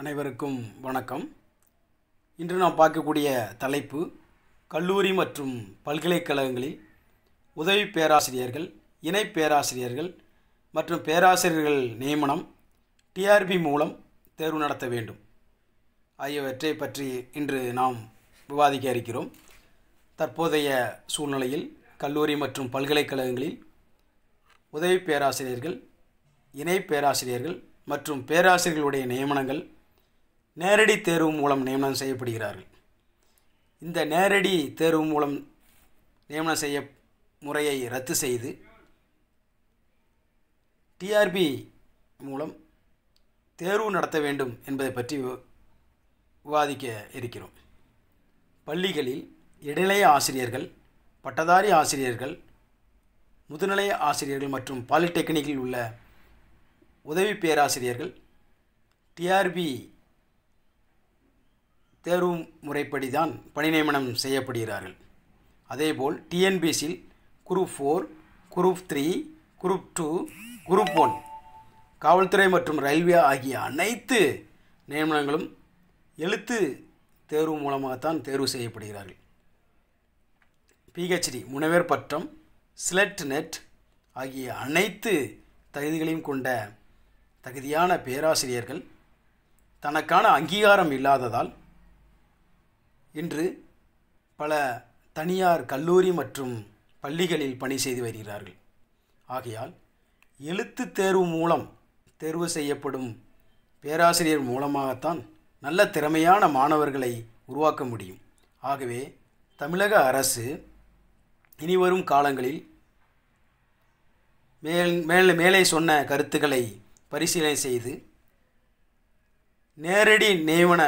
அனைவருக்கும் வணக்கம் இன்று நாம் பார்க்கக்கூடிய தலைப்பு கல்லூரி மற்றும் பல்கலைக்கழகங்களில் உதவி பேராசிரியர்கள் இணை பேராசிரியர்கள் மற்றும் பேராசிரியர்கள் நியமனம் டிஆர்பி மூலம் தேர்வு நடத்த வேண்டும் ஆகியவற்றை பற்றி இன்று நாம் விவாதிக்க இருக்கிறோம் தற்போதைய சூழ்நிலையில் கல்லூரி மற்றும் பல்கலைக்கழகங்களில் உதவி பேராசிரியர்கள் இணை பேராசிரியர்கள் மற்றும் பேராசிரியர்களுடைய நியமனங்கள் நேரடி தேர்வு மூலம் நியமனம் செய்யப்படுகிறார்கள் இந்த நேரடி தேர்வு மூலம் நியமனம் செய்ய முறையை ரத்து செய்து டிஆர்பி மூலம் தேர்வு நடத்த வேண்டும் என்பதை பற்றி விவாதிக்க இருக்கிறோம் பள்ளிகளில் இடைநிலை ஆசிரியர்கள் பட்டதாரி ஆசிரியர்கள் முதுநிலை ஆசிரியர்கள் மற்றும் பாலிடெக்னிக்கில் உள்ள உதவி பேராசிரியர்கள் டிஆர்பி தேர்வு முறைப்படி தான் பணிநியமனம் செய்யப்படுகிறார்கள் அதேபோல் டிஎன்பிஎஸ்சியில் group four group three group two group one காவல்துறை மற்றும் ரயில்வே ஆகிய அனைத்து நியமனங்களும் எழுத்து தேர்வு மூலமாகத்தான் தேர்வு செய்யப்படுகிறார்கள் பிஹெச்டி முனைவர் பட்டம் ஸ்லெட் நெட் ஆகிய அனைத்து தகுதிகளையும் கொண்ட தகுதியான பேராசிரியர்கள் தனக்கான அங்கீகாரம் இல்லாததால் இன்று பல தனியார் கல்லூரி மற்றும் பள்ளிகளில் பணி செய்து வருகிறார்கள் ஆகையால் எழுத்து தேர்வு மூலம் தேர்வு செய்யப்படும் பேராசிரியர் மூலமாகத்தான் நல்ல திறமையான மாணவர்களை உருவாக்க முடியும் ஆகவே தமிழக அரசு இனிவரும் காலங்களில் மேல் மேல் மேலே சொன்ன கருத்துக்களை பரிசீலனை செய்து நேரடி நியமன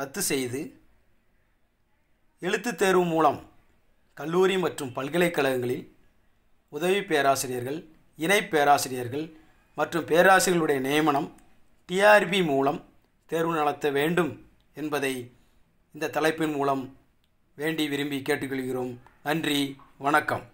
ரத்து செய்து எழுத்துத் தேர்வு மூலம் கல்லூரி மற்றும் பல்கலைக்கழகங்களில் உதவி பேராசிரியர்கள் இணை பேராசிரியர்கள் மற்றும் பேராசிரியர்களுடைய நியமனம் டிஆர்பி மூலம் தேர்வு நடத்த வேண்டும் என்பதை இந்த தலைப்பின் மூலம் வேண்டி விரும்பி கேட்டுக்கொள்கிறோம் நன்றி வணக்கம்